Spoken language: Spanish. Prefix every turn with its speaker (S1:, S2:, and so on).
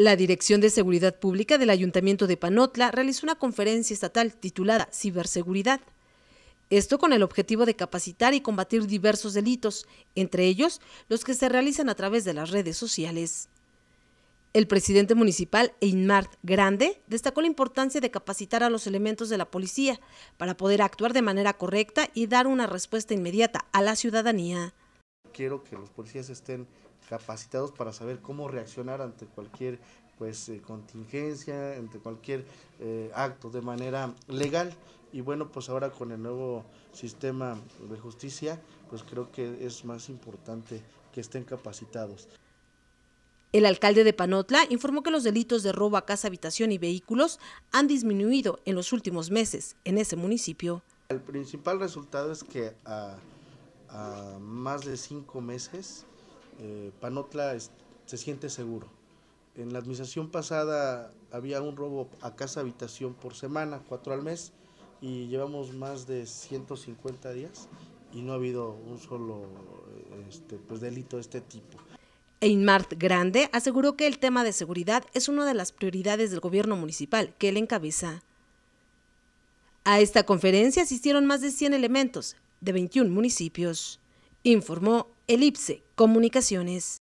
S1: La Dirección de Seguridad Pública del Ayuntamiento de Panotla realizó una conferencia estatal titulada Ciberseguridad. Esto con el objetivo de capacitar y combatir diversos delitos, entre ellos los que se realizan a través de las redes sociales. El presidente municipal Einmart Grande destacó la importancia de capacitar a los elementos de la policía para poder actuar de manera correcta y dar una respuesta inmediata a la ciudadanía.
S2: Quiero que los policías estén capacitados para saber cómo reaccionar ante cualquier pues eh, contingencia, ante cualquier eh, acto de manera legal. Y bueno, pues ahora con el nuevo sistema de justicia, pues creo
S1: que es más importante que estén capacitados. El alcalde de Panotla informó que los delitos de robo a casa, habitación y vehículos han disminuido en los últimos meses en ese municipio.
S2: El principal resultado es que a, a más de cinco meses eh, Panotla se siente seguro. En la administración pasada había un robo a casa habitación por semana, cuatro al mes, y llevamos más de 150 días y no ha habido un solo este, pues, delito de este tipo.
S1: Einmart Grande aseguró que el tema de seguridad es una de las prioridades del gobierno municipal que él encabeza. A esta conferencia asistieron más de 100 elementos de 21 municipios, informó el IPSEC. Comunicaciones.